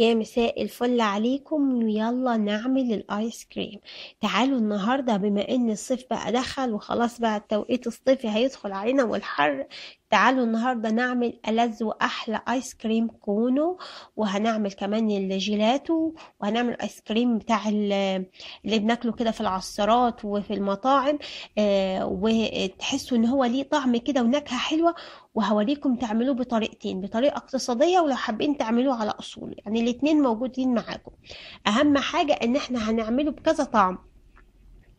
يا مساء الفل عليكم يلا نعمل الايس كريم تعالوا النهارده بما ان الصيف بقى دخل وخلاص بقى التوقيت الصيفي هيدخل علينا والحر تعالوا النهاردة نعمل ألذ وأحلى آيس كريم كونو وهنعمل كمان الجيلاتو وهنعمل آيس كريم بتاع اللي بناكله كده في العصارات وفي المطاعم آه، وتحسوا إن هو ليه طعم كده ونكهة حلوة وهوريكم تعملوه بطريقتين بطريقة اقتصادية ولو حابين تعملوه على أصول يعني الاتنين موجودين معاكم أهم حاجة إن احنا هنعمله بكذا طعم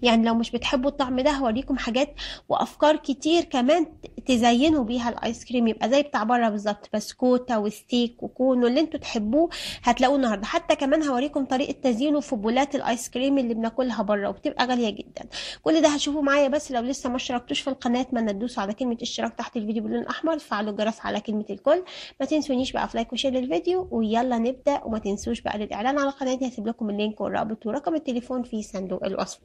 يعني لو مش بتحبوا الطعم ده هوريكم حاجات وافكار كتير كمان تزينوا بيها الايس كريم يبقى زي بتاع بره بالظبط بسكوته وستيك وكونو اللي انتوا تحبوه هتلاقوه النهارده حتى كمان هوريكم طريقه تزيينه في بولات الايس كريم اللي بناكلها بره وبتبقى غاليه جدا كل ده هتشوفوه معايا بس لو لسه ما اشتركتوش في القناه اتمنى تدوسوا على كلمه اشتراك تحت الفيديو باللون الاحمر فعلوا الجرس على كلمه الكل ما تنسونيش بقى في لايك وشير للفيديو ويلا نبدا وما تنسوش بقى الاعلان على قناتي هسيب لكم اللينك والرابط ورقم التليفون في صندوق الوصف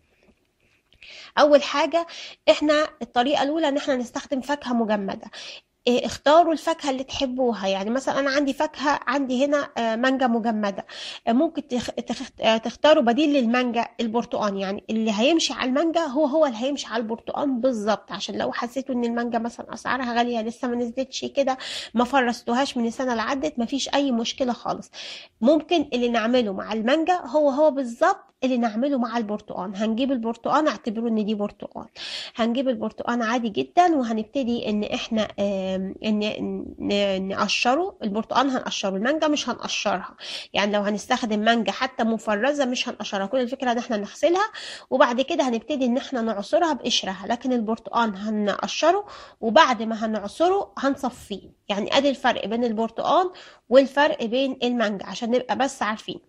اول حاجه احنا الطريقه الاولى ان احنا نستخدم فاكهه مجمده إيه، اختاروا الفاكهه اللي تحبوها يعني مثلا انا عندي فاكهه عندي هنا آه، مانجا مجمده آه، ممكن آه، تختاروا بديل للمانجا البرتقال يعني اللي هيمشي على المانجا هو هو اللي هيمشي على البرتقال بالظبط عشان لو حسيتوا ان المانجا مثلا اسعارها غاليه لسه ما نزلتش كده ما فرستوهاش من السنه اللي عدت ما فيش اي مشكله خالص ممكن اللي نعمله مع المانجا هو هو بالظبط اللي نعمله مع البرتقال هنجيب البرتقال اعتبره ان دي برتقال هنجيب البرتقال عادي جدا وهنبتدي ان احنا ان نقشره البرتقال هنقشره المانجا مش هنقشرها يعني لو هنستخدم مانجا حتى مفرزه مش هنقشرها كل الفكره ان احنا نغسلها وبعد كده هنبتدي ان احنا نعصرها بقشرها لكن البرتقال هنقشره وبعد ما هنعصره هنصفيه يعني ادي الفرق بين البرتقال والفرق بين المانجا عشان نبقى بس عارفين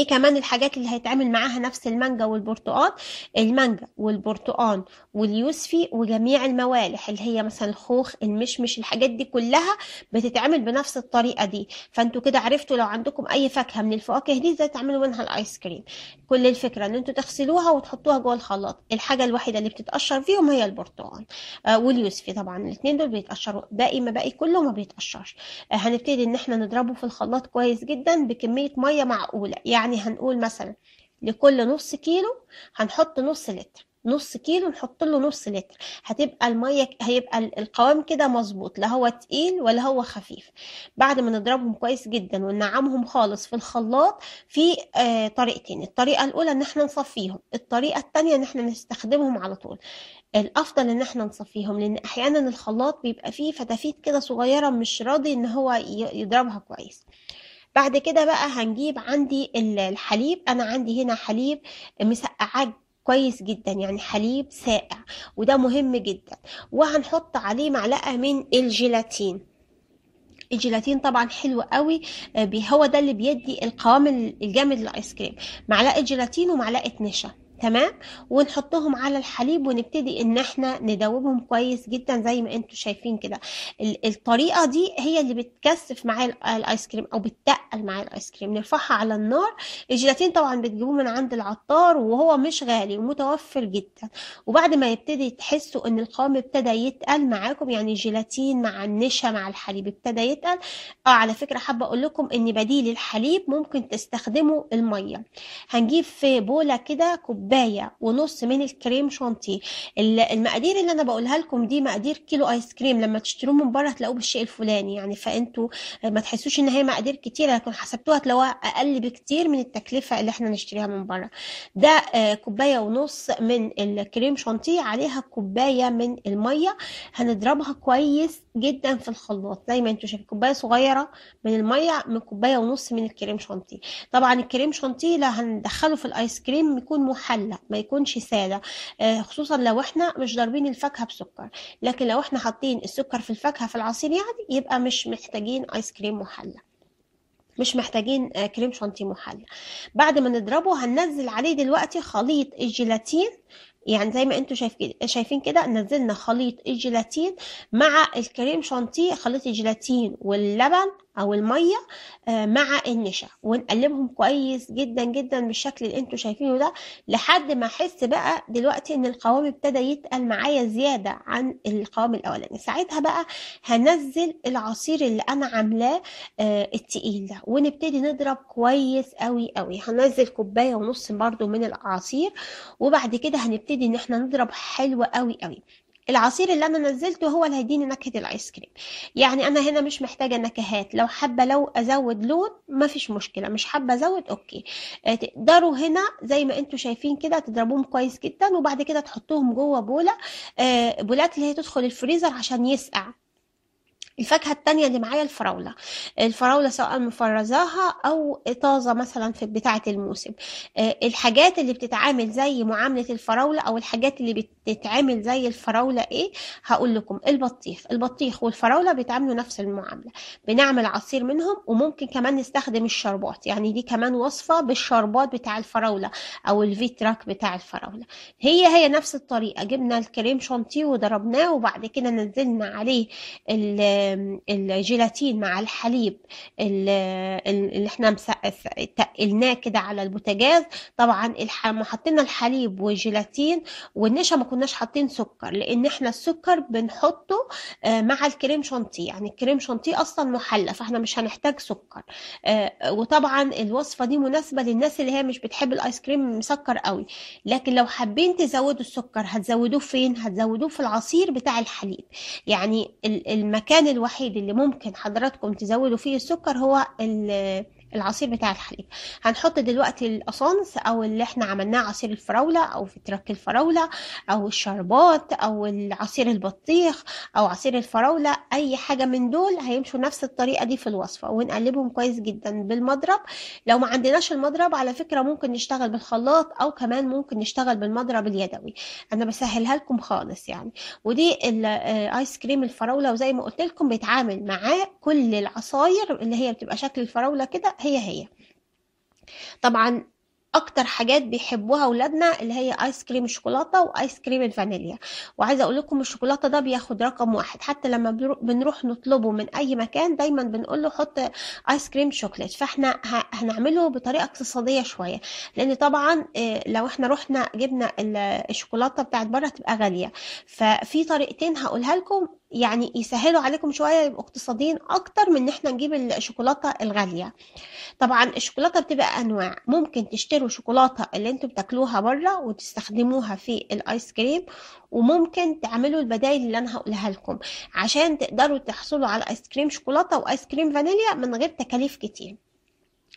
ايه كمان الحاجات اللي هيتعمل معاها نفس المانجا والبرتقال المانجا والبرتقال واليوسفي وجميع الموالح اللي هي مثلا الخوخ المشمش الحاجات دي كلها بتتعمل بنفس الطريقه دي فانتوا كده عرفتوا لو عندكم اي فاكهه من الفواكه دي ازاي تعملوا منها الايس كريم كل الفكره ان انتوا تغسلوها وتحطوها جوه الخلاط الحاجه الوحيده اللي بتتقشر فيهم هي البرتقال آه واليوسفي طبعا الاثنين دول بيتقشروا باقي ما باقي كله ما بيتقشرش آه هنبتدي ان احنا نضربه في الخلاط كويس جدا بكميه ميه معقوله يعني يعني هنقول مثلا لكل نص كيلو هنحط نص لتر نص كيلو نحط له نص لتر هتبقى الميه هيبقى القوام كده مظبوط لا هو تقيل ولا هو خفيف بعد ما نضربهم كويس جدا وننعمهم خالص في الخلاط في آه، طريقتين الطريقه الاولى ان احنا نصفيهم الطريقه الثانيه ان احنا نستخدمهم على طول الافضل ان احنا نصفيهم لان احيانا الخلاط بيبقى فيه فتافيت كده صغيره مش راضي ان هو يضربها كويس بعد كده بقى هنجيب عندي الحليب انا عندي هنا حليب مسقعاه كويس جدا يعني حليب ساقع وده مهم جدا وهنحط عليه معلقه من الجيلاتين الجيلاتين طبعا حلو قوي آه، هو ده اللي بيدي القوام الجامد للايس كريم معلقه جيلاتين ومعلقه نشا تمام ونحطهم على الحليب ونبتدي ان احنا ندوبهم كويس جدا زي ما انتم شايفين كده الطريقه دي هي اللي بتكثف معايا الايس كريم او بتتقل معايا الايس كريم نرفعها على النار الجيلاتين طبعا بتجيبوه من عند العطار وهو مش غالي ومتوفر جدا وبعد ما يبتدي تحسوا ان القوام ابتدى يتقل معاكم يعني الجيلاتين مع النشا مع الحليب ابتدى يتقل اه على فكره حابه اقول لكم ان بديل الحليب ممكن تستخدموا الميه هنجيب في بوله كده كوب كوبايه ونص من الكريم شانتيه المقادير اللي انا بقولها لكم دي مقادير كيلو ايس كريم لما تشتروه من بره هتلاقوه بالشيء الفلاني يعني فانتوا ما تحسوش ان هي مقادير كتيره لكن حسبتوها هتلاقوها اقل بكتير من التكلفه اللي احنا نشتريها من بره ده آه، كوبايه ونص من الكريم شانتيه عليها كوبايه من الميه هنضربها كويس جدا في الخلاط زي ما انتوا شايفين كوبايه صغيره من الميه من كوبايه ونص من الكريم شانتيه طبعا الكريم شانتيه لو هندخله في الايس كريم يكون محلى محلى ما يكونش ساده آه، خصوصا لو احنا مش ضاربين الفاكهه بسكر لكن لو احنا حاطين السكر في الفاكهه في العصير يعني يبقى مش محتاجين ايس كريم محلى مش محتاجين آه، كريم شانتيه محلى بعد ما نضربه هننزل عليه دلوقتي خليط الجيلاتين يعني زي ما انتم شايف شايفين كده نزلنا خليط الجيلاتين مع الكريم شانتيه خليط الجيلاتين واللبن او الميه آه، مع النشا ونقلبهم كويس جدا جدا بالشكل اللي انتوا شايفينه ده لحد ما احس بقى دلوقتي ان القوام ابتدى يتقل معايا زياده عن القوام الاولاني ساعتها بقى هنزل العصير اللي انا عاملاه آه، التقيل ده ونبتدي نضرب كويس قوي قوي هنزل كوبايه ونص برده من العصير وبعد كده هنبتدي ان احنا نضرب حلو قوي قوي العصير اللي انا نزلته هو اللي هيديني نكهه الايس كريم يعني انا هنا مش محتاجه نكهات لو حابه لو ازود لون ما فيش مشكله مش حابه ازود اوكي آه، تقدروا هنا زي ما انتم شايفين كده تضربوهم كويس جدا وبعد كده تحطوهم جوه بوله آه، بولات اللي هي تدخل الفريزر عشان يسقع الفاكهة الثانيه اللي معايا الفراولة الفراولة سواء مفرزاها أو طازة مثلا في بتاعة الموسم آه، الحاجات اللي بتتعامل زي معاملة الفراولة أو الحاجات اللي بت بتتعمل زي الفراولة ايه هقول لكم البطيخ البطيخ والفراولة بيتعاملوا نفس المعاملة بنعمل عصير منهم وممكن كمان نستخدم الشربات يعني دي كمان وصفة بالشربات بتاع الفراولة او الفيتراك بتاع الفراولة هي هي نفس الطريقة جبنا الكريم شانتيه وضربناه وبعد كده نزلنا عليه الجيلاتين مع الحليب اللي احنا تقلناه كده على البوتاجاز طبعا حطينا الحليب والجيلاتين والنشا ما كناش حاطين سكر لان احنا السكر بنحطه آه، مع الكريم شانتيه يعني الكريم شانتيه اصلا محلى فاحنا مش هنحتاج سكر آه، وطبعا الوصفه دي مناسبه للناس اللي هي مش بتحب الايس كريم مسكر قوي لكن لو حابين تزودوا السكر هتزودوه فين هتزودوه في العصير بتاع الحليب يعني المكان الوحيد اللي ممكن حضراتكم تزودوا فيه السكر هو ال العصير بتاع الحليب هنحط دلوقتي القصانص او اللي احنا عملناه عصير الفراوله او فترك الفراوله او الشربات او عصير البطيخ او عصير الفراوله اي حاجه من دول هيمشوا نفس الطريقه دي في الوصفه ونقلبهم كويس جدا بالمضرب لو ما عندناش المضرب على فكره ممكن نشتغل بالخلاط او كمان ممكن نشتغل بالمضرب اليدوي انا بسهلها لكم خالص يعني ودي الايس آه، كريم الفراوله وزي ما قلت لكم بيتعامل معاه كل العصاير اللي هي بتبقى شكل الفراوله كده هي هي طبعا اكتر حاجات بيحبوها اولادنا اللي هي ايس كريم الشوكولاته وايس كريم الفانيليا وعايزه اقول لكم الشوكولاته ده بياخد رقم واحد حتى لما بنروح نطلبه من اي مكان دايما بنقول له حط ايس كريم شوكليت فاحنا هنعمله بطريقه اقتصاديه شويه لان طبعا آه، لو احنا رحنا جبنا الشوكولاته بتاعت بره تبقى غاليه ففي طريقتين هقولها لكم يعني يسهلوا عليكم شويه يبقوا اقتصاديين اكتر من ان احنا نجيب الشوكولاته الغاليه طبعا الشوكولاته بتبقى انواع ممكن تشتروا شوكولاته اللي انتوا بتاكلوها بره وتستخدموها في الايس كريم وممكن تعملوا البدايل اللي انا هقولها لكم عشان تقدروا تحصلوا على ايس كريم شوكولاته وايس كريم فانيليا من غير تكاليف كتير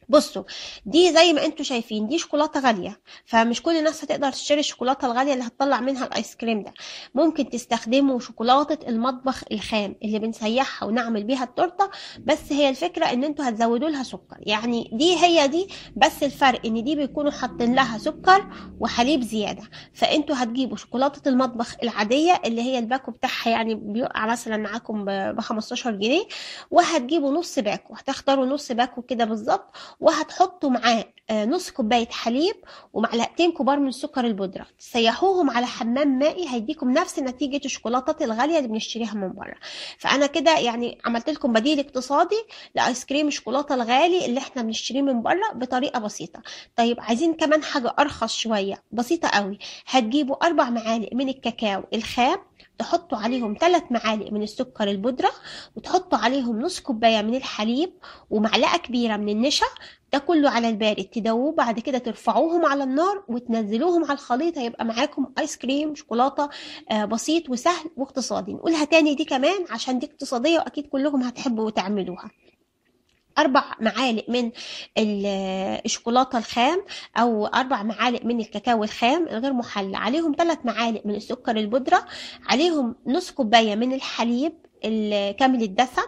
بصوا دي زي ما انتوا شايفين دي شوكولاته غاليه فمش كل الناس هتقدر تشتري الشوكولاته الغاليه اللي هتطلع منها الايس كريم ده ممكن تستخدموا شوكولاته المطبخ الخام اللي بنسيحها ونعمل بيها التورته بس هي الفكره ان انتوا هتزودوا لها سكر يعني دي هي دي بس الفرق ان دي بيكونوا حاطين لها سكر وحليب زياده فانتوا هتجيبوا شوكولاته المطبخ العاديه اللي هي الباكو بتاعها يعني بيقع مثلا معاكم ب 15 جنيه وهتجيبوا نص باكو هتختاروا نص باكو كده بالظبط وهتحطوا معاه آه، نص كوبايه حليب ومعلقتين كبار من سكر البودره تسيحوهم على حمام مائي هيديكم نفس نتيجه الشوكولاتات الغاليه اللي بنشتريها من بره فانا كده يعني عملت لكم بديل اقتصادي لايس كريم الشوكولاته الغالي اللي احنا بنشتريه من بره بطريقه بسيطه طيب عايزين كمان حاجه ارخص شويه بسيطه قوي هتجيبوا اربع معالق من الكاكاو الخام تحطوا عليهم ثلاث معالق من السكر البودرة وتحطوا عليهم نص كوباية من الحليب ومعلقة كبيرة من النشا ده كله على البارد تدووه بعد كده ترفعوهم على النار وتنزلوهم على الخليط هيبقى معاكم ايس كريم شوكولاته آه، بسيط وسهل واقتصادي نقولها تاني دي كمان عشان دي اقتصاديه واكيد كلكم هتحبوا تعملوها أربع معالق من الشوكولاتة الخام أو أربع معالق من الكاكاو الخام الغير محلى عليهم ثلاث معالق من السكر البودرة عليهم نص كوباية من الحليب كامل الدسم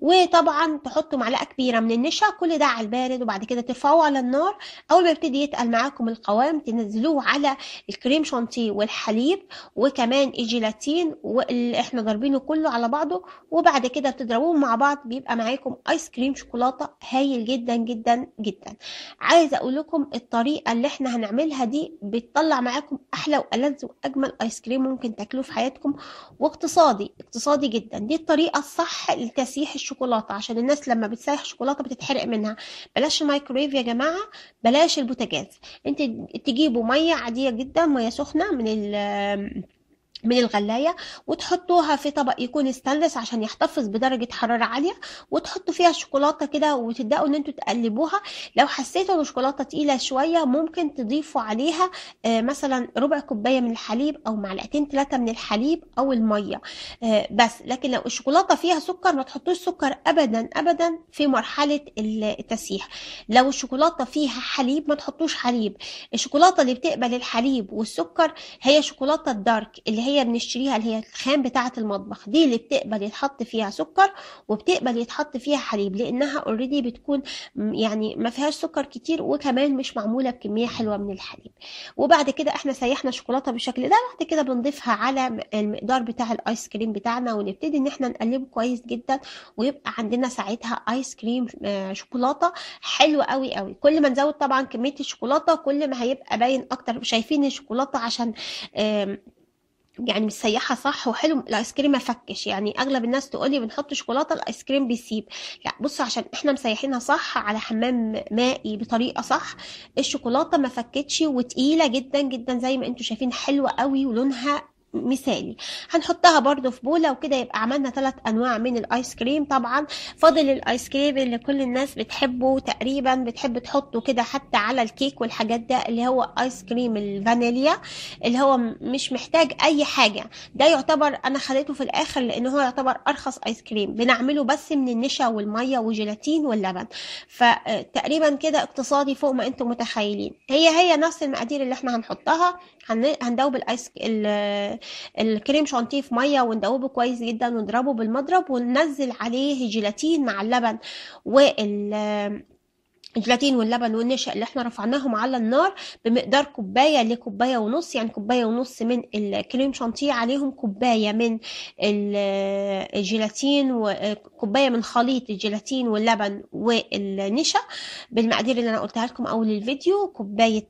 وطبعا تحطوا معلقه كبيره من النشا كل ده على البارد وبعد كده ترفعوه على النار اول ما يبتدي يتقل معاكم القوام تنزلوه على الكريم شانتيه والحليب وكمان الجيلاتين واللي احنا ضاربينه كله على بعضه وبعد كده بتضربوه مع بعض بيبقى معاكم ايس كريم شوكولاته هايل جدا جدا جدا عايزه اقول لكم الطريقه اللي احنا هنعملها دي بتطلع معاكم احلى والذ واجمل ايس كريم ممكن تاكلوه في حياتكم واقتصادي اقتصادي جدا دي الطريقه الصح لتسيح الشوكولاته عشان الناس لما بتسيح الشوكولاته بتتحرق منها بلاش الميكرويف يا جماعه بلاش البوتاجاز انت تجيبوا ميه عاديه جدا ميه سخنه من ال من الغلاية وتحطوها في طبق يكون ستانلس عشان يحتفظ بدرجة حرارة عالية وتحطوا فيها الشوكولاتة كده وتبدأوا ان انتوا تقلبوها لو حسيتوا ان الشوكولاتة تقيلة شوية ممكن تضيفوا عليها آه، مثلا ربع كوباية من الحليب او معلقتين ثلاثة من الحليب او المية آه، بس لكن لو الشوكولاتة فيها سكر ما تحطوش سكر ابدا ابدا في مرحلة التسييح لو الشوكولاتة فيها حليب ما تحطوش حليب الشوكولاتة اللي بتقبل الحليب والسكر هي شوكولاتة الدارك اللي هي هي بنشتريها اللي هي الخام بتاعة المطبخ دي اللي بتقبل يتحط فيها سكر وبتقبل يتحط فيها حليب لأنها اوريدي بتكون يعني ما فيهاش سكر كتير وكمان مش معمولة بكمية حلوة من الحليب وبعد كده احنا سيحنا الشوكولاته بالشكل ده بعد كده بنضيفها على المقدار بتاع الايس كريم بتاعنا ونبتدي ان احنا نقلبه كويس جدا ويبقى عندنا ساعتها ايس كريم آه، شوكولاتة حلو قوي قوي كل ما نزود طبعا كمية الشوكولاتة كل ما هيبقى باين اكتر شايفين الشوكولاتة عشان يعني مش سيحة صح وحلو الايس كريم ما فكش يعني اغلب الناس تقولي بنحط شوكولاته الايس كريم بيسيب لا بصوا عشان احنا مسيحينها صح على حمام مائي بطريقه صح الشوكولاته ما فكتش وتقيله جدا جدا زي ما انتم شايفين حلوه قوي ولونها مثالي هنحطها برضو في بوله وكده يبقى عملنا ثلاث انواع من الايس كريم طبعا فاضل الايس كريم اللي كل الناس بتحبه تقريبا بتحب تحطه كده حتى على الكيك والحاجات ده اللي هو ايس كريم الفانيليا اللي هو مش محتاج اي حاجه ده يعتبر انا خليته في الاخر لان هو يعتبر ارخص ايس كريم بنعمله بس من النشا والميه والجيلاتين واللبن فتقريبا كده اقتصادي فوق ما انتم متخيلين هي هي نفس المقادير اللي احنا هنحطها هندوب الايس ك... الكريم شانتيه في ميه وندوبه كويس جدا ونضربه بالمضرب وننزل عليه جيلاتين مع اللبن وال الجلاتين واللبن والنشا اللي احنا رفعناهم على النار بمقدار كوبايه لكوبايه ونص يعني كوبايه ونص من الكريم شانتيه عليهم كوبايه من الجيلاتين وكوبايه من خليط الجيلاتين واللبن والنشا بالمقادير اللي انا قلتها لكم اول الفيديو كوبايه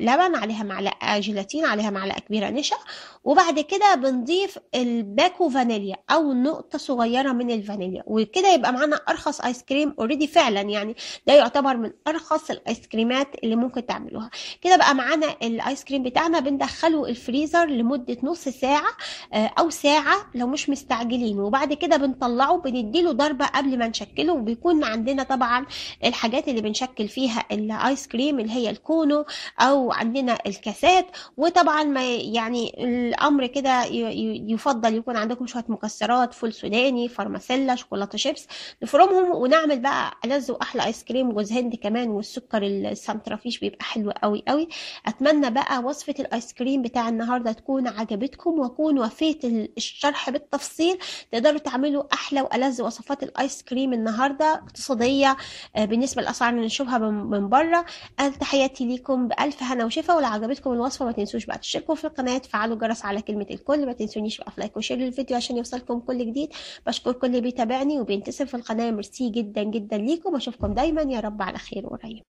لبن عليها معلقه جيلاتين عليها معلقه كبيره نشا وبعد كده بنضيف الباكو فانيليا او نقطه صغيره من الفانيليا وكده يبقى معانا ارخص ايس كريم اوريدي فعلا يعني ده يعتبر من ارخص الايس كريمات اللي ممكن تعملوها كده بقى معانا الايس كريم بتاعنا بندخله الفريزر لمده نص ساعه آه، او ساعه لو مش مستعجلين وبعد كده بنطلعه بنديله ضربه قبل ما نشكله وبيكون عندنا طبعا الحاجات اللي بنشكل فيها الايس كريم اللي هي الكونو او عندنا الكاسات وطبعا ما يعني الامر كده يفضل يكون عندكم شويه مكسرات فول سوداني فارماسيلا شوكولاته شيبس نفرمهم ونعمل بقى ألذ واحلى ايس كريم جوز هند عندي كمان والسكر السمطرفيش بيبقى حلو قوي قوي اتمنى بقى وصفه الايس كريم بتاع النهارده تكون عجبتكم واكون وفيت الشرح بالتفصيل تقدروا تعملوا احلى والذ وصفات الايس كريم النهارده اقتصاديه آه، بالنسبه للاسعار اللي نشوفها من بره تحياتي ليكم بالف هنا وشفا ولو عجبتكم الوصفه ما تنسوش بقى تشتركوا في القناه تفعلوا الجرس على كلمه الكل ما تنسونيش بقى في لايك وشير للفيديو عشان يوصلكم كل جديد بشكر كل اللي بيتابعني وبينتسب في القناه ميرسي جدا جدا ليكم واشوفكم دايما يا رب على خير pasajero ahora